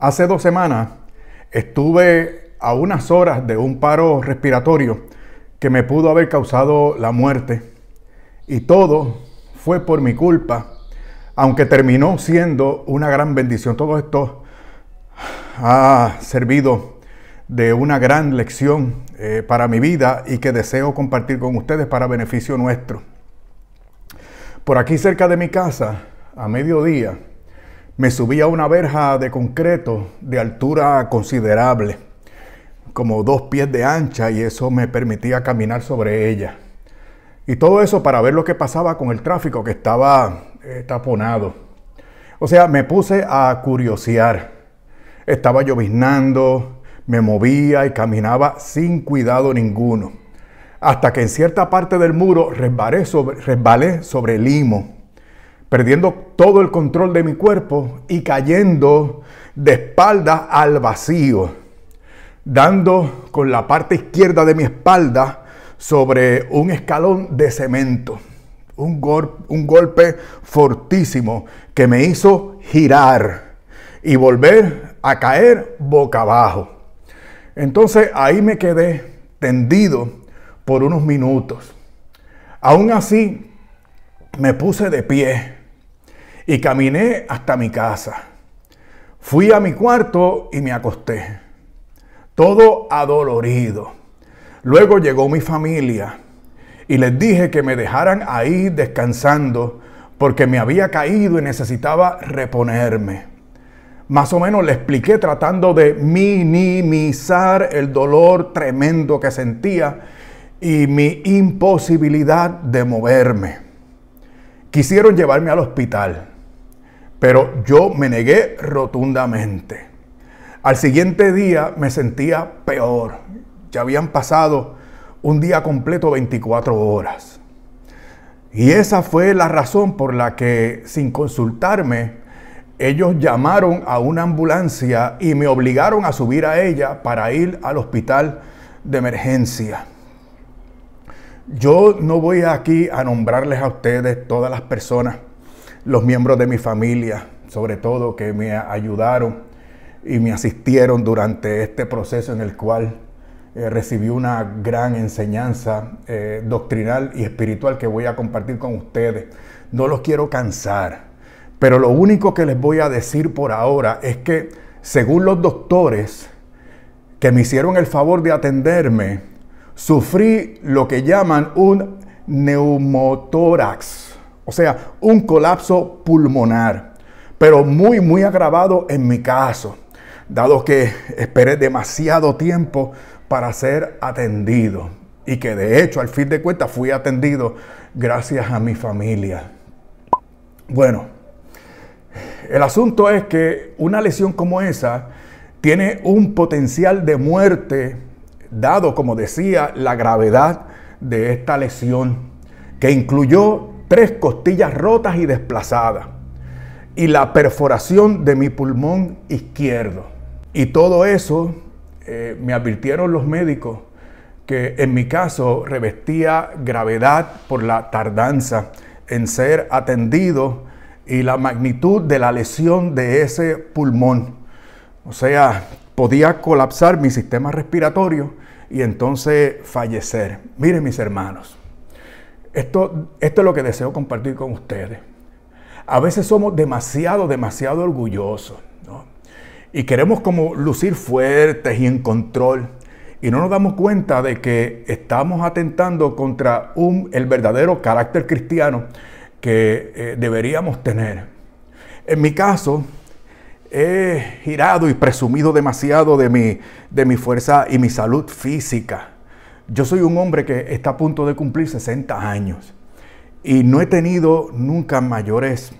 Hace dos semanas estuve a unas horas de un paro respiratorio que me pudo haber causado la muerte. Y todo fue por mi culpa, aunque terminó siendo una gran bendición. Todo esto ha servido de una gran lección eh, para mi vida y que deseo compartir con ustedes para beneficio nuestro. Por aquí cerca de mi casa, a mediodía, me subí a una verja de concreto de altura considerable, como dos pies de ancha, y eso me permitía caminar sobre ella. Y todo eso para ver lo que pasaba con el tráfico que estaba eh, taponado. O sea, me puse a curiosear. Estaba lloviznando, me movía y caminaba sin cuidado ninguno. Hasta que en cierta parte del muro resbalé sobre, resbalé sobre limo perdiendo todo el control de mi cuerpo y cayendo de espalda al vacío, dando con la parte izquierda de mi espalda sobre un escalón de cemento. Un, un golpe fortísimo que me hizo girar y volver a caer boca abajo. Entonces ahí me quedé tendido por unos minutos. Aún así, me puse de pie y caminé hasta mi casa. Fui a mi cuarto y me acosté, todo adolorido. Luego llegó mi familia y les dije que me dejaran ahí descansando porque me había caído y necesitaba reponerme. Más o menos le expliqué tratando de minimizar el dolor tremendo que sentía y mi imposibilidad de moverme. Quisieron llevarme al hospital pero yo me negué rotundamente. Al siguiente día me sentía peor. Ya habían pasado un día completo 24 horas. Y esa fue la razón por la que, sin consultarme, ellos llamaron a una ambulancia y me obligaron a subir a ella para ir al hospital de emergencia. Yo no voy aquí a nombrarles a ustedes todas las personas los miembros de mi familia, sobre todo, que me ayudaron y me asistieron durante este proceso en el cual eh, recibí una gran enseñanza eh, doctrinal y espiritual que voy a compartir con ustedes. No los quiero cansar, pero lo único que les voy a decir por ahora es que según los doctores que me hicieron el favor de atenderme, sufrí lo que llaman un neumotórax o sea, un colapso pulmonar, pero muy, muy agravado en mi caso, dado que esperé demasiado tiempo para ser atendido y que de hecho al fin de cuentas fui atendido gracias a mi familia. Bueno, el asunto es que una lesión como esa tiene un potencial de muerte, dado, como decía, la gravedad de esta lesión, que incluyó tres costillas rotas y desplazadas y la perforación de mi pulmón izquierdo. Y todo eso eh, me advirtieron los médicos que en mi caso revestía gravedad por la tardanza en ser atendido y la magnitud de la lesión de ese pulmón. O sea, podía colapsar mi sistema respiratorio y entonces fallecer. Miren mis hermanos, esto, esto es lo que deseo compartir con ustedes. A veces somos demasiado, demasiado orgullosos. Y queremos como lucir fuertes y en control. Y no nos damos cuenta de que estamos atentando contra un, el verdadero carácter cristiano que eh, deberíamos tener. En mi caso, he girado y presumido demasiado de de mi fuerza y mi salud física yo soy un hombre que está a punto de cumplir 60 años y no he tenido nunca mayores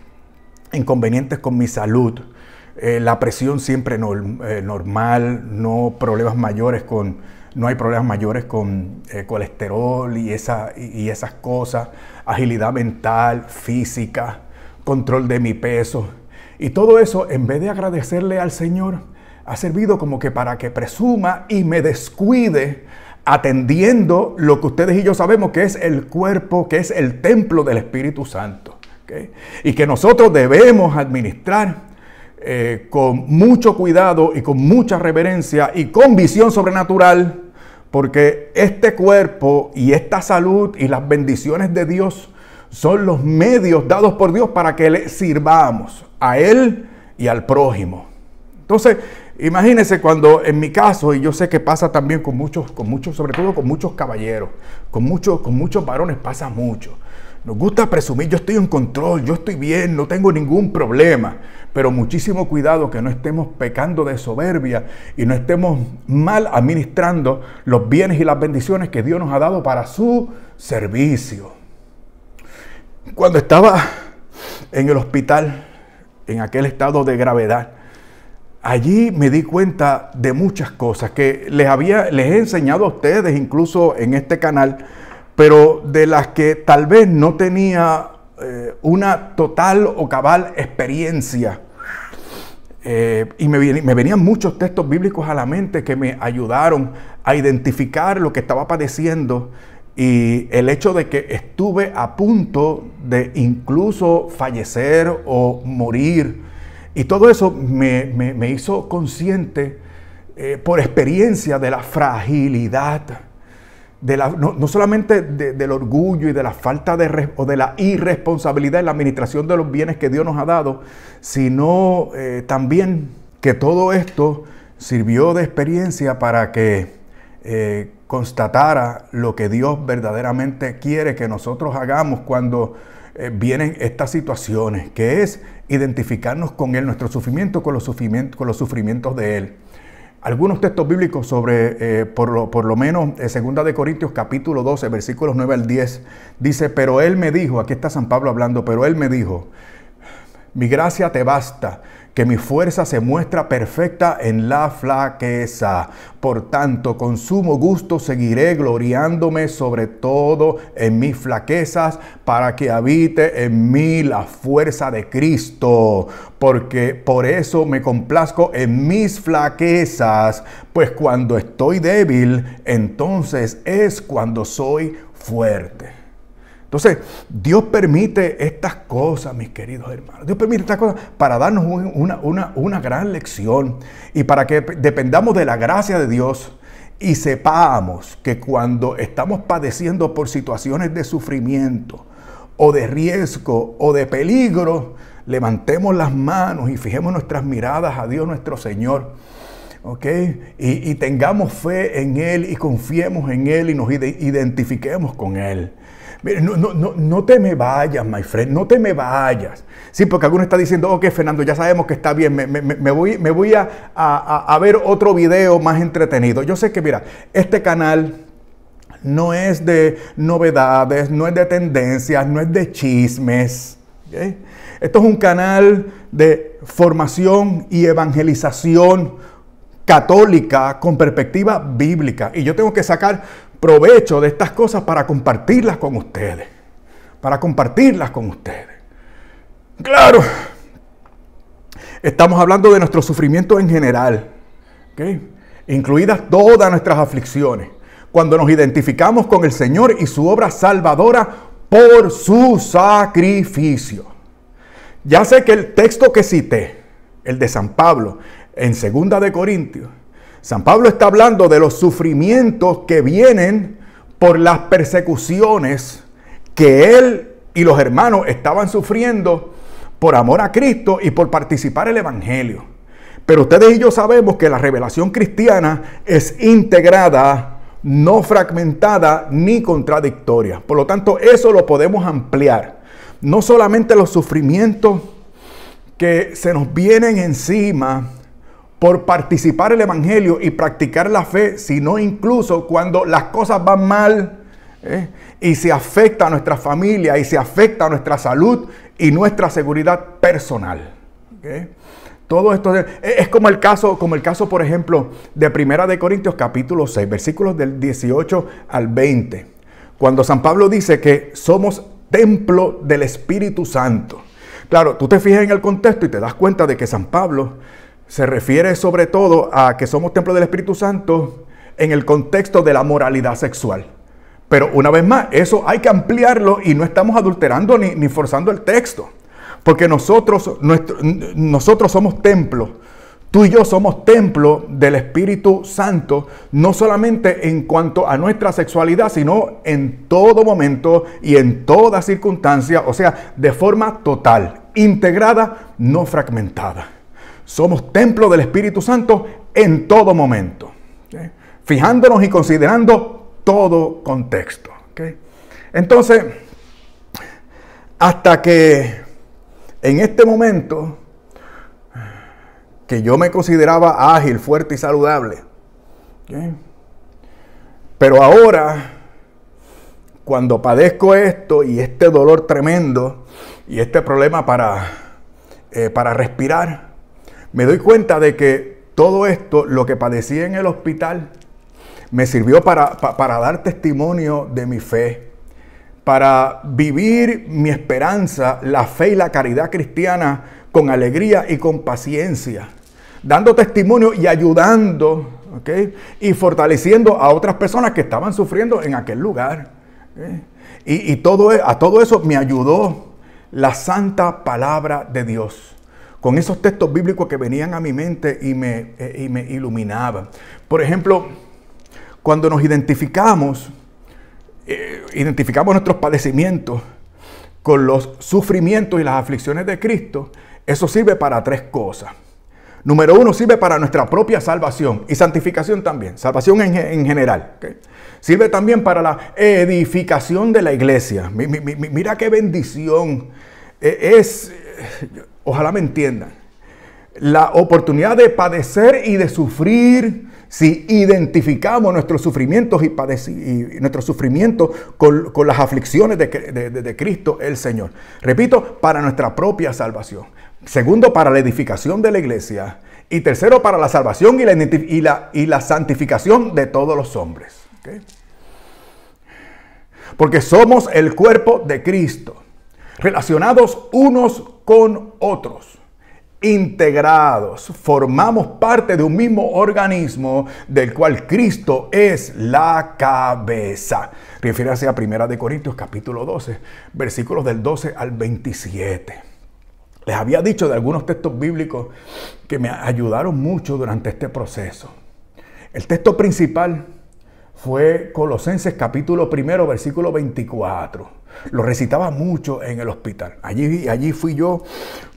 inconvenientes con mi salud. Eh, la presión siempre eh, normal, no problemas mayores con, no hay problemas mayores con eh, colesterol y, esa, y, esas cosas, agilidad mental, física, control de mi peso. Y todo eso, en vez de agradecerle al Señor, ha servido como que para que presuma y me descuide atendiendo lo que ustedes y yo sabemos que es el cuerpo, que es el templo del Espíritu Santo. Y que nosotros debemos administrar eh, con mucho cuidado y con mucha reverencia y con visión sobrenatural, porque este cuerpo y esta salud y las bendiciones de Dios son los medios dados por Dios para que le sirvamos a Él y al prójimo. Entonces, Imagínense cuando en mi caso, y yo sé que pasa también con muchos, con muchos, sobre todo con muchos caballeros, con muchos, con muchos varones pasa mucho. Nos gusta presumir, yo estoy en control, yo estoy bien, no tengo ningún problema. Pero muchísimo cuidado que no estemos pecando de soberbia y no estemos mal administrando los bienes y las bendiciones que Dios nos ha dado para su servicio. Cuando estaba en el hospital, en aquel estado de gravedad, allí me di cuenta de muchas cosas que les, había, les he enseñado a ustedes, incluso en este canal, pero de las que tal vez no tenía eh, una total o cabal experiencia. Eh, y me, venían muchos textos bíblicos a la mente que me ayudaron a identificar lo que estaba padeciendo y el hecho de que estuve a punto de incluso fallecer o morir y todo eso me, hizo consciente eh, por experiencia de la fragilidad, de la, no, solamente del orgullo y de la falta de, o de la irresponsabilidad en la administración de los bienes que Dios nos ha dado, sino eh, también que todo esto sirvió de experiencia para que eh, constatara lo que Dios verdaderamente quiere que nosotros hagamos cuando eh, vienen estas situaciones, que es identificarnos con Él, nuestro sufrimiento con los, sufrimientos, de Él. Algunos textos bíblicos sobre, eh, por, lo, menos, 2 eh, de Corintios capítulo 12, versículos 9 al 10, dice, pero Él me dijo, aquí está San Pablo hablando, pero Él me dijo, mi gracia te basta que mi fuerza se muestra perfecta en la flaqueza. Por tanto, con sumo gusto seguiré gloriándome sobre todo en mis flaquezas, para que habite en mí la fuerza de Cristo. Porque por eso me complazco en mis flaquezas, pues cuando estoy débil, entonces es cuando soy fuerte. Entonces, Dios permite estas cosas, mis queridos hermanos. Dios permite estas cosas para darnos una, gran lección y para que dependamos de la gracia de Dios y sepamos que cuando estamos padeciendo por situaciones de sufrimiento o de riesgo o de peligro, levantemos las manos y fijemos nuestras miradas a Dios nuestro Señor. ¿Ok? Y, y tengamos fe en Él y confiemos en Él y nos identifiquemos con Él no, no, no, no te me vayas, my friend, no te me vayas. Sí, porque alguno está diciendo, ok, Fernando, ya sabemos que está bien, me, voy, me voy a, ver otro video más entretenido. Yo sé que, mira, este canal no es de novedades, no es de tendencias, no es de chismes. Esto es un canal de formación y evangelización católica con perspectiva bíblica. Y yo tengo que sacar provecho de estas cosas para compartirlas con ustedes. Para compartirlas con ustedes. Claro, estamos hablando de nuestro sufrimiento en general, incluidas todas nuestras aflicciones. Cuando nos identificamos con el Señor y su obra salvadora por su sacrificio. Ya sé que el texto que cité, el de San Pablo, en Segunda de Corintios, San Pablo está hablando de los sufrimientos que vienen por las persecuciones que él y los hermanos estaban sufriendo por amor a Cristo y por participar el Evangelio. Pero ustedes y yo sabemos que la revelación cristiana es integrada, no fragmentada ni contradictoria. Por lo tanto, eso lo podemos ampliar. No solamente los sufrimientos que se nos vienen encima, por participar el Evangelio y practicar la fe, sino incluso cuando las cosas van mal ¿eh? y se afecta a nuestra familia y se afecta a nuestra salud y nuestra seguridad personal. Todo esto es, como el caso, como el caso, por ejemplo, de Primera de Corintios capítulo 6, versículos del 18 al 20, cuando San Pablo dice que somos templo del Espíritu Santo. Claro, tú te fijas en el contexto y te das cuenta de que San Pablo se refiere sobre todo a que somos templo del Espíritu Santo en el contexto de la moralidad sexual. Pero una vez más, eso hay que ampliarlo y no estamos adulterando ni, forzando el texto. Porque nosotros, nosotros somos templo. Tú y yo somos templo del Espíritu Santo, no solamente en cuanto a nuestra sexualidad, sino en todo momento y en toda circunstancia, o sea, de forma total, integrada, no fragmentada. Somos templo del Espíritu Santo en todo momento, fijándonos y considerando todo contexto. Entonces, hasta que en este momento, que yo me consideraba ágil, fuerte y saludable, pero ahora, cuando padezco esto y este dolor tremendo y este problema para, eh, para respirar, me doy cuenta de que todo esto, lo que padecí en el hospital, me sirvió para, dar testimonio de mi fe, para vivir mi esperanza, la fe y la caridad cristiana con alegría y con paciencia, dando testimonio y ayudando, Y fortaleciendo a otras personas que estaban sufriendo en aquel lugar. ¿eh? Y, y todo, e, a todo eso me ayudó la santa palabra de Dios con esos textos bíblicos que venían a mi mente y me, eh, y iluminaban. Por ejemplo, cuando nos identificamos, eh, identificamos nuestros padecimientos con los sufrimientos y las aflicciones de Cristo, eso sirve para tres cosas. Número uno, sirve para nuestra propia salvación y santificación también, salvación en, general. Sirve también para la edificación de la iglesia. mira qué bendición. Eh, es, ojalá me entiendan, la oportunidad de padecer y de sufrir, si identificamos nuestros sufrimientos y, y nuestros sufrimientos con, las aflicciones de, Cristo el Señor. Repito, para nuestra propia salvación. Segundo, para la edificación de la iglesia. Y tercero, para la salvación y la, la, y la santificación de todos los hombres. Porque somos el cuerpo de Cristo, relacionados unos con otros integrados, formamos parte de un mismo organismo del cual Cristo es la cabeza. Refiérase a 1 Corintios capítulo 12, versículos del 12 al 27. Les había dicho de algunos textos bíblicos que me ayudaron mucho durante este proceso. El texto principal fue Colosenses capítulo 1, versículo 24 lo recitaba mucho en el hospital. Allí, allí fui yo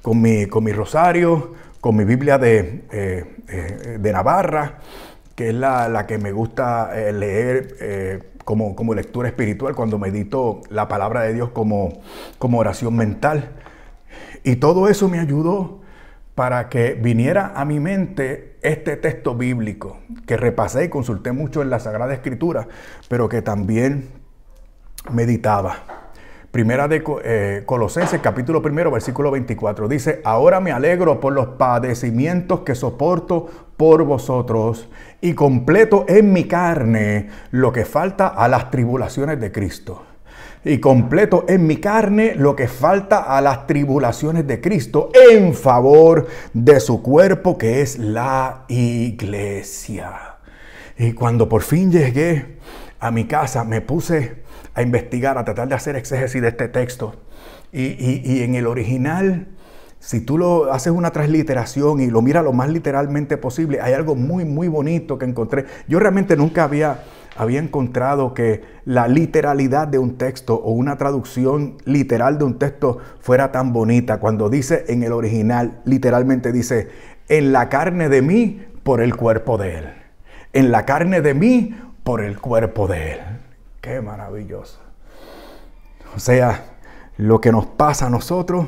con mi, rosario, con mi Biblia de, eh, eh, Navarra, que es la, que me gusta eh, leer como, lectura espiritual cuando medito la palabra de Dios como, como oración mental. Y todo eso me ayudó para que viniera a mi mente este texto bíblico que repasé y consulté mucho en la Sagrada Escritura, pero que también meditaba. Primera de eh, Colosenses, capítulo primero, versículo 24. Dice, ahora me alegro por los padecimientos que soporto por vosotros y completo en mi carne lo que falta a las tribulaciones de Cristo y completo en mi carne lo que falta a las tribulaciones de Cristo en favor de su cuerpo que es la iglesia. Y cuando por fin llegué a mi casa, me puse a investigar, a tratar de hacer exégesis de este texto. Y, en el original, si tú lo haces una transliteración y lo miras lo más literalmente posible, hay algo muy, muy bonito que encontré. Yo realmente nunca había, había encontrado que la literalidad de un texto o una traducción literal de un texto fuera tan bonita. Cuando dice en el original, literalmente dice, en la carne de mí por el cuerpo de él. En la carne de mí por el cuerpo de Él. Qué maravilloso. O sea, lo que nos pasa a nosotros,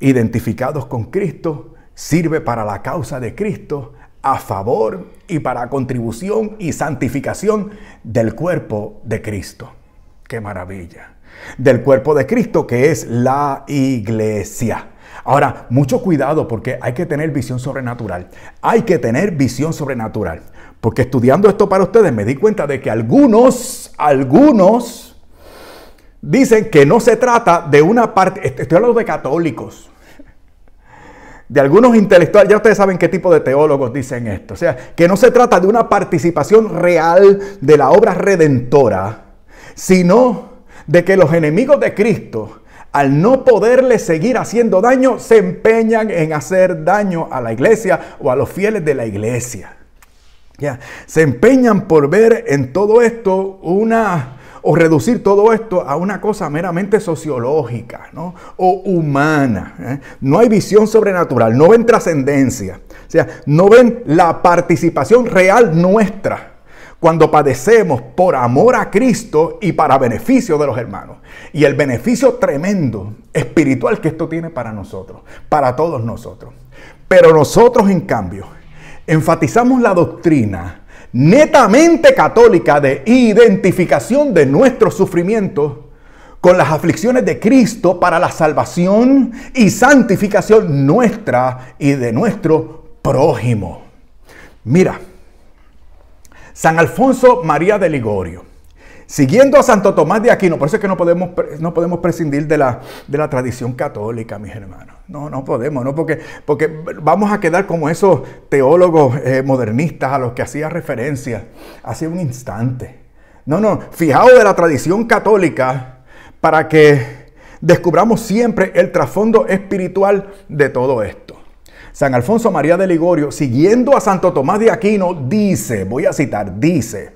identificados con Cristo, sirve para la causa de Cristo, a favor y para contribución y santificación del cuerpo de Cristo. Qué maravilla. Del cuerpo de Cristo que es la iglesia. Ahora, mucho cuidado porque hay que tener visión sobrenatural. Hay que tener visión sobrenatural. Porque estudiando esto para ustedes me di cuenta de que algunos, algunos dicen que no se trata de una parte, estoy hablando de católicos, de algunos intelectuales, ya ustedes saben qué tipo de teólogos dicen esto, o sea, que no se trata de una participación real de la obra redentora, sino de que los enemigos de Cristo al no poderle seguir haciendo daño, se empeñan en hacer daño a la iglesia o a los fieles de la iglesia. Ya, se empeñan por ver en todo esto una o reducir todo esto a una cosa meramente sociológica o humana. ¿eh? No hay visión sobrenatural, no ven trascendencia, o sea, no ven la participación real nuestra cuando padecemos por amor a Cristo y para beneficio de los hermanos. Y el beneficio tremendo espiritual que esto tiene para nosotros, para todos nosotros. Pero nosotros, en cambio, enfatizamos la doctrina netamente católica de identificación de nuestros sufrimientos con las aflicciones de Cristo para la salvación y santificación nuestra y de nuestro prójimo. Mira, San Alfonso María de Ligorio. Siguiendo a Santo Tomás de Aquino, por eso es que no podemos, no podemos prescindir de la, de la tradición católica, mis hermanos. No, no podemos, no, porque, porque vamos a quedar como esos teólogos eh, modernistas a los que hacía referencia hace un instante. No, no, fijaos de la tradición católica para que descubramos siempre el trasfondo espiritual de todo esto. San Alfonso María de Ligorio, siguiendo a Santo Tomás de Aquino, dice, voy a citar, dice,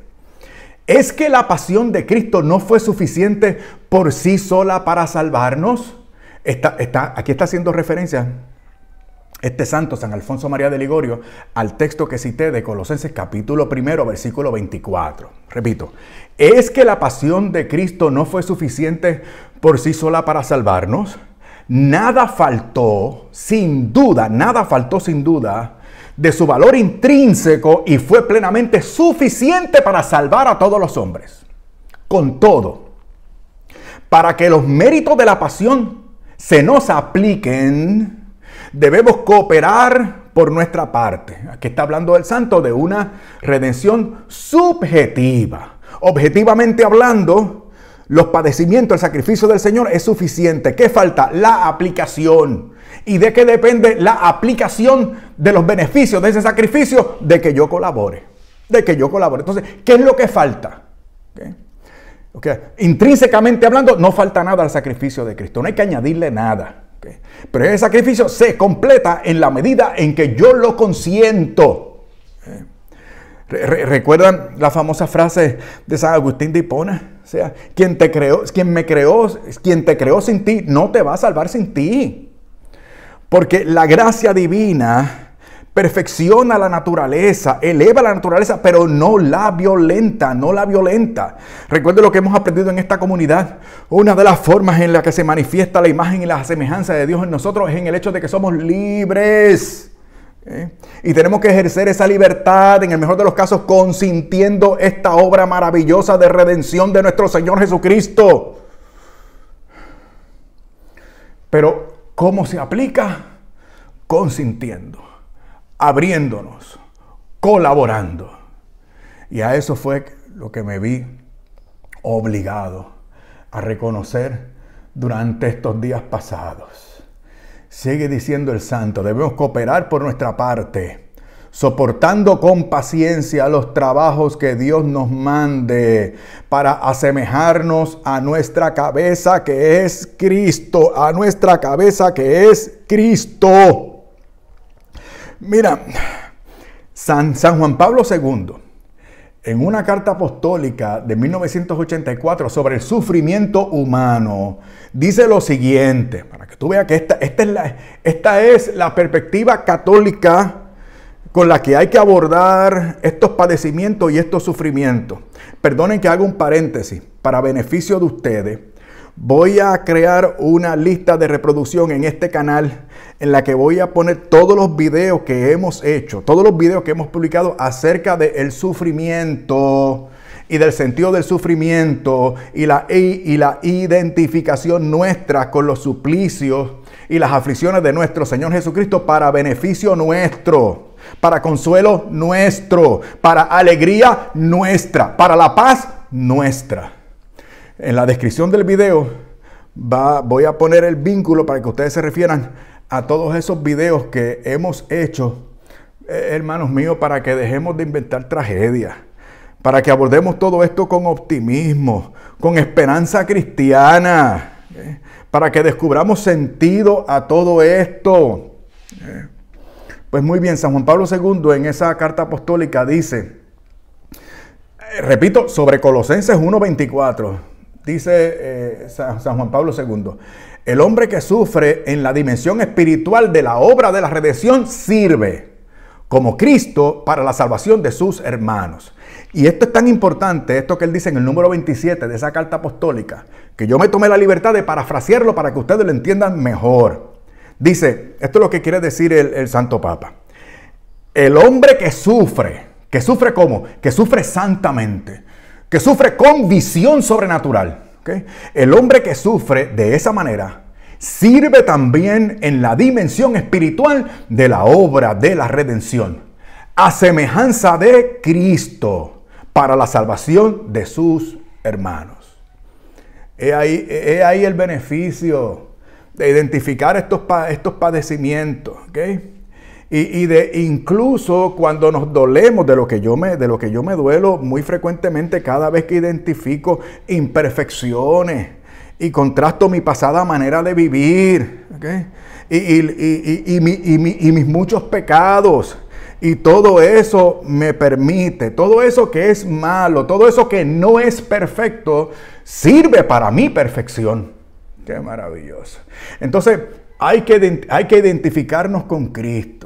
¿es que la pasión de Cristo no fue suficiente por sí sola para salvarnos? Está, está, aquí está haciendo referencia este santo, San Alfonso María de Ligorio, al texto que cité de Colosenses capítulo primero, versículo 24. Repito, ¿es que la pasión de Cristo no fue suficiente por sí sola para salvarnos? nada faltó, sin duda, nada faltó sin duda de su valor intrínseco y fue plenamente suficiente para salvar a todos los hombres. Con todo, para que los méritos de la pasión se nos apliquen, debemos cooperar por nuestra parte. Aquí está hablando el santo de una redención subjetiva. Objetivamente hablando, los padecimientos, el sacrificio del Señor es suficiente. ¿Qué falta? La aplicación. ¿Y de qué depende la aplicación de los beneficios de ese sacrificio? De que yo colabore. De que yo colabore. Entonces, ¿qué es lo que falta? Intrínsecamente hablando, no falta nada al sacrificio de Cristo. No hay que añadirle nada. Pero ese sacrificio se completa en la medida en que yo lo consiento. ¿Eh? ¿Recuerdan la famosa frase de San Agustín de Hipona? O sea, quien te creó, quien me creó, quien te creó sin ti, no te va a salvar sin ti. Porque la gracia divina perfecciona la naturaleza, eleva la naturaleza, pero no la violenta, no la violenta. Recuerden lo que hemos aprendido en esta comunidad. Una de las formas en la que se manifiesta la imagen y la semejanza de Dios en nosotros es en el hecho de que somos libres. ¿Eh? Y tenemos que ejercer esa libertad, en el mejor de los casos, consintiendo esta obra maravillosa de redención de nuestro Señor Jesucristo. Pero, ¿cómo se aplica? Consintiendo, abriéndonos, colaborando. Y a eso fue lo que me vi obligado a reconocer durante estos días pasados. Sigue diciendo el santo, debemos cooperar por nuestra parte, soportando con paciencia los trabajos que Dios nos mande para asemejarnos a nuestra cabeza que es Cristo, a nuestra cabeza que es Cristo. Mira, San, San Juan Pablo II en una carta apostólica de 1984 sobre el sufrimiento humano, dice lo siguiente, para que tú veas que esta, esta, es la, esta es la perspectiva católica con la que hay que abordar estos padecimientos y estos sufrimientos. Perdonen que haga un paréntesis para beneficio de ustedes. Voy a crear una lista de reproducción en este canal en la que voy a poner todos los videos que hemos hecho, todos los videos que hemos publicado acerca del el sufrimiento y del sentido del sufrimiento y la, y la identificación nuestra con los suplicios y las aflicciones de nuestro Señor Jesucristo para beneficio nuestro, para consuelo nuestro, para alegría nuestra, para la paz nuestra. En la descripción del video va, voy a poner el vínculo para que ustedes se refieran a todos esos videos que hemos hecho, eh, hermanos míos, para que dejemos de inventar tragedias, para que abordemos todo esto con optimismo, con esperanza cristiana, eh, para que descubramos sentido a todo esto. Eh, pues muy bien, San Juan Pablo II en esa carta apostólica dice, repito, sobre Colosenses 1.24, dice eh, San, Juan Pablo II, el hombre que sufre en la dimensión espiritual de la obra de la redención sirve como Cristo para la salvación de sus hermanos. Y esto es tan importante, esto que él dice en el número 27 de esa carta apostólica, que yo me tomé la libertad de parafrasearlo para que ustedes lo entiendan mejor. Dice, esto es lo que quiere decir el, Santo Papa. El hombre que sufre, que sufre cómo? que sufre santamente, que sufre con visión sobrenatural. El hombre que sufre de esa manera sirve también en la dimensión espiritual de la obra de la redención, a semejanza de Cristo, para la salvación de sus hermanos. He ahí, el beneficio de identificar estos, estos padecimientos. Y, de incluso cuando nos dolemos de lo, que yo me, de lo que yo me duelo muy frecuentemente cada vez que identifico imperfecciones y contrasto mi pasada manera de vivir y, mis muchos pecados. Y todo eso me permite, todo eso que es malo, todo eso que no es perfecto, sirve para mi perfección. Qué maravilloso. Entonces, hay que, hay que identificarnos con Cristo.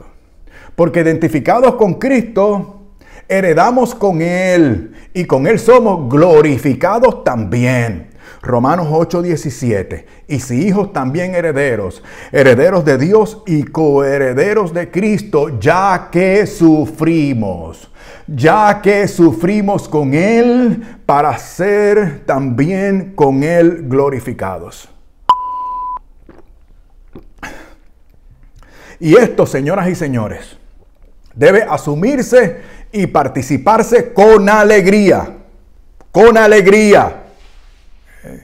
Porque identificados con Cristo, heredamos con Él y con Él somos glorificados también. Romanos 8:17. Y si hijos también herederos, herederos de Dios y coherederos de Cristo, ya que sufrimos, ya que sufrimos con Él para ser también con Él glorificados. Y esto, señoras y señores, debe asumirse y participarse con alegría. Con alegría. Eh,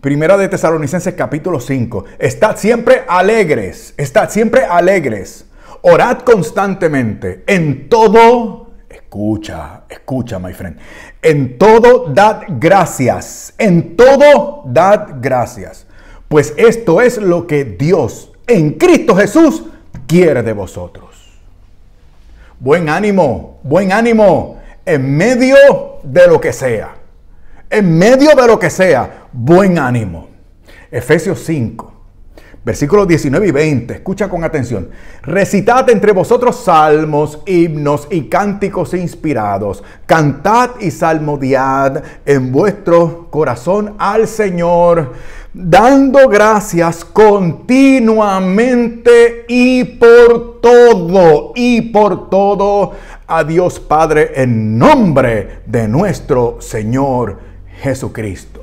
Primera de Tesalonicenses capítulo 5. Estad siempre alegres, estad siempre alegres. Orad constantemente. En todo, escucha, escucha, my friend. En todo dad gracias. En todo dad gracias. Pues esto es lo que Dios en Cristo Jesús quiere de vosotros. Buen ánimo, buen ánimo, en medio de lo que sea. En medio de lo que sea, buen ánimo. Efesios 5, versículos 19 y 20. Escucha con atención. Recitad entre vosotros salmos, himnos y cánticos inspirados. Cantad y salmodiad en vuestro corazón al Señor dando gracias continuamente y por todo, y por todo a Dios Padre en nombre de nuestro Señor Jesucristo.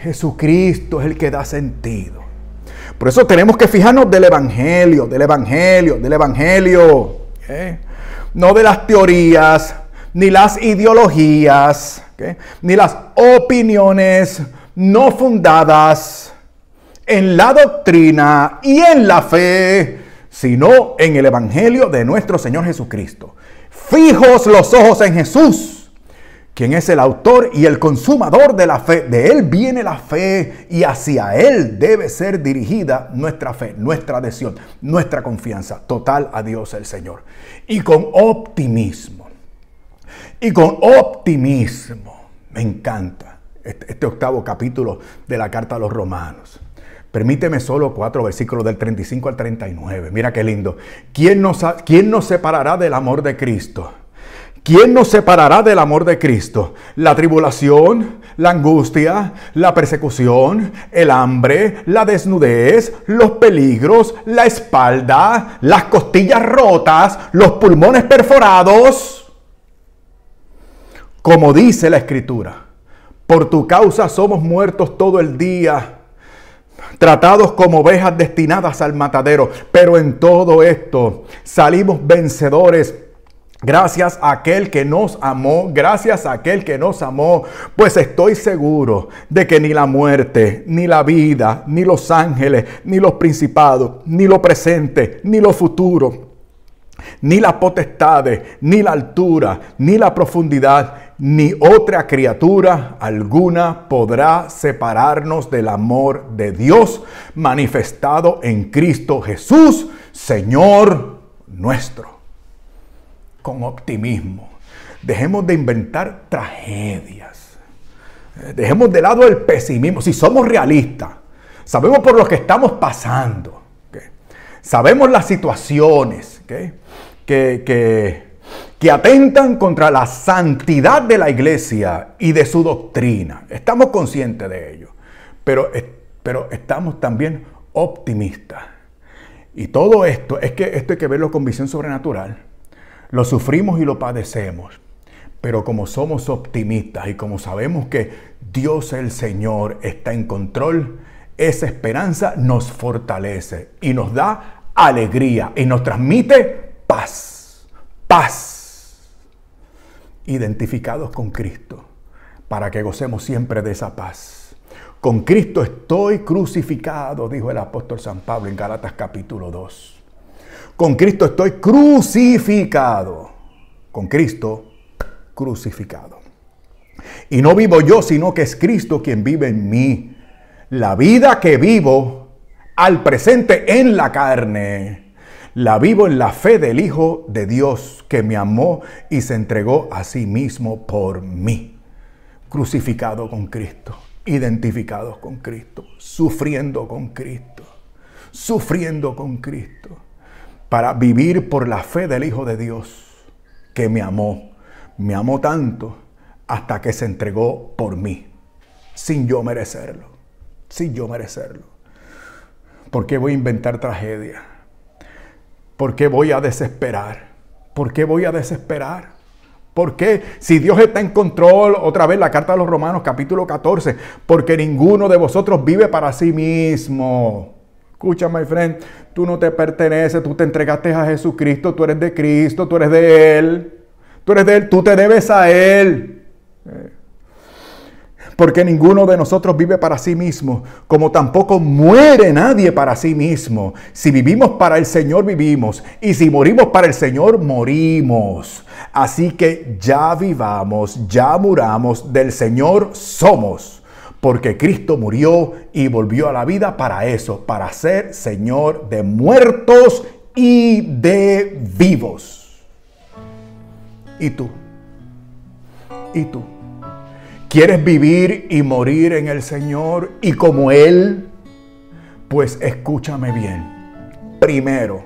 Jesucristo es el que da sentido. Por eso tenemos que fijarnos del Evangelio, del Evangelio, del Evangelio. ¿eh? No de las teorías, ni las ideologías, ni las opiniones no fundadas en la doctrina y en la fe, sino en el Evangelio de nuestro Señor Jesucristo. Fijos los ojos en Jesús, quien es el autor y el consumador de la fe. De Él viene la fe y hacia Él debe ser dirigida nuestra fe, nuestra adhesión, nuestra confianza total a Dios el Señor. Y con optimismo, y con optimismo, me encanta este, este octavo capítulo de la carta a los romanos. Permíteme solo cuatro versículos del 35 al 39. Mira qué lindo. ¿Quién nos, ¿Quién nos separará del amor de Cristo? ¿Quién nos separará del amor de Cristo? La tribulación, la angustia, la persecución, el hambre, la desnudez, los peligros, la espalda, las costillas rotas, los pulmones perforados. Como dice la escritura, por tu causa somos muertos todo el día, tratados como ovejas destinadas al matadero. Pero en todo esto salimos vencedores. Gracias a aquel que nos amó, gracias a aquel que nos amó, pues estoy seguro de que ni la muerte, ni la vida, ni los ángeles, ni los principados, ni lo presente, ni lo futuro, ni las potestades, ni la altura, ni la profundidad, ni otra criatura alguna podrá separarnos del amor de Dios manifestado en Cristo Jesús, Señor nuestro. Con optimismo. Dejemos de inventar tragedias. Eh, dejemos de lado el pesimismo. Si somos realistas, sabemos por lo que estamos pasando. Sabemos las situaciones que, que que atentan contra la santidad de la iglesia y de su doctrina. Estamos conscientes de ello, pero, pero estamos también optimistas. Y todo esto, es que esto hay que verlo con visión sobrenatural. Lo sufrimos y lo padecemos, pero como somos optimistas y como sabemos que Dios el Señor está en control, esa esperanza nos fortalece y nos da alegría y nos transmite paz. Paz identificados con Cristo, para que gocemos siempre de esa paz. Con Cristo estoy crucificado, dijo el apóstol San Pablo en Galatas capítulo 2. Con Cristo estoy crucificado. Con Cristo crucificado. Y no vivo yo, sino que es Cristo quien vive en mí. La vida que vivo al presente en la carne la vivo en la fe del Hijo de Dios que me amó y se entregó a sí mismo por mí. Crucificado con Cristo, identificado con Cristo, sufriendo con Cristo, sufriendo con Cristo, para vivir por la fe del Hijo de Dios que me amó. Me amó tanto hasta que se entregó por mí, sin yo merecerlo, sin yo merecerlo. ¿Por qué voy a inventar tragedia? ¿por qué voy a desesperar? ¿Por qué voy a desesperar? ¿Por qué? Si Dios está en control, otra vez la carta de los Romanos capítulo 14, porque ninguno de vosotros vive para sí mismo. Escucha, my friend, tú no te perteneces, tú te entregaste a Jesucristo, tú eres de Cristo, tú eres de Él, tú eres de Él, tú te debes a Él. Eh, porque ninguno de nosotros vive para sí mismo, como tampoco muere nadie para sí mismo. Si vivimos para el Señor, vivimos, y si morimos para el Señor, morimos. Así que ya vivamos, ya muramos, del Señor somos porque Cristo murió y volvió a la vida para eso, para ser Señor de muertos y de vivos. ¿Y tú? ¿Y tú? ¿Quieres vivir y morir en el Señor y como Él? Pues escúchame bien. Primero,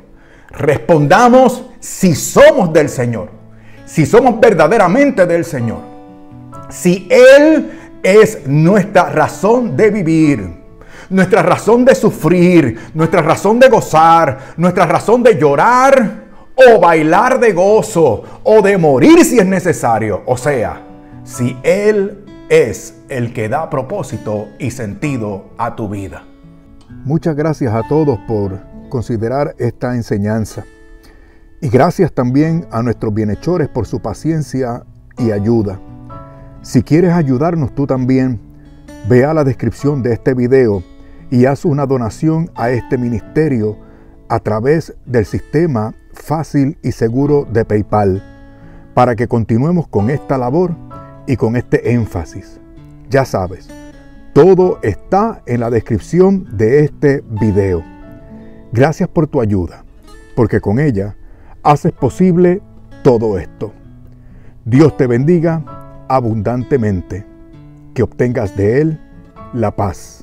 respondamos si somos del Señor, si somos verdaderamente del Señor, si Él es nuestra razón de vivir nuestra razón de sufrir, nuestra razón de gozar, nuestra razón de llorar o bailar de gozo o de morir si es necesario. O sea, si Él es el que da propósito y sentido a tu vida. Muchas gracias a todos por considerar esta enseñanza. Y gracias también a nuestros bienhechores por su paciencia y ayuda. Si quieres ayudarnos tú también, ve a la descripción de este video y haz una donación a este ministerio a través del sistema fácil y seguro de PayPal para que continuemos con esta labor y con este énfasis. Ya sabes, todo está en la descripción de este video. Gracias por tu ayuda, porque con ella haces posible todo esto. Dios te bendiga abundantemente, que obtengas de Él la paz.